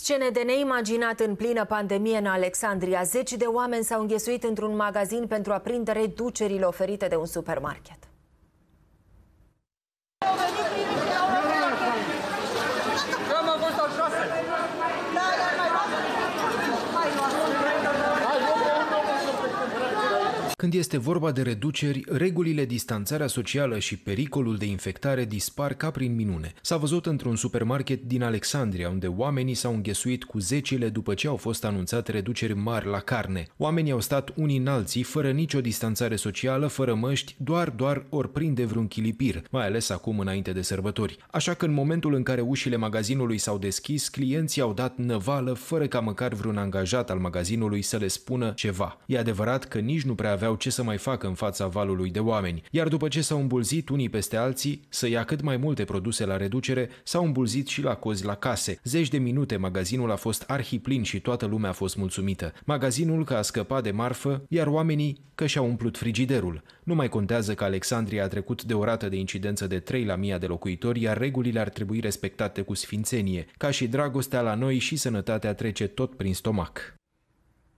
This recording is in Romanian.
Scene de neimaginat în plină pandemie în Alexandria. Zeci de oameni s-au înghesuit într-un magazin pentru a prinde reducerile oferite de un supermarket. Când este vorba de reduceri, regulile, distanțarea socială și pericolul de infectare dispar ca prin minune. S-a văzut într-un supermarket din Alexandria, unde oamenii s-au înghesuit cu zecile după ce au fost anunțate reduceri mari la carne. Oamenii au stat unii în alții, fără nicio distanțare socială, fără măști, doar, doar ori prinde vreun chilipir, mai ales acum înainte de sărbători. Așa că în momentul în care ușile magazinului s-au deschis, clienții au dat năvală fără ca măcar vreun angajat al magazinului să le spună ceva. E adevărat că nici nu prea aveau știau ce să mai facă în fața valului de oameni, iar după ce s-au îmbulzit unii peste alții să ia cât mai multe produse la reducere, s-au îmbulzit și la cozi la case. Zeci de minute magazinul a fost arhiplin și toată lumea a fost mulțumită. Magazinul că a scăpat de marfă, iar oamenii că și-au umplut frigiderul. Nu mai contează că Alexandria a trecut de o rată de incidență de 3 la 1000 de locuitori, iar regulile ar trebui respectate cu sfințenie. Ca și dragostea la noi și sănătatea trece tot prin stomac.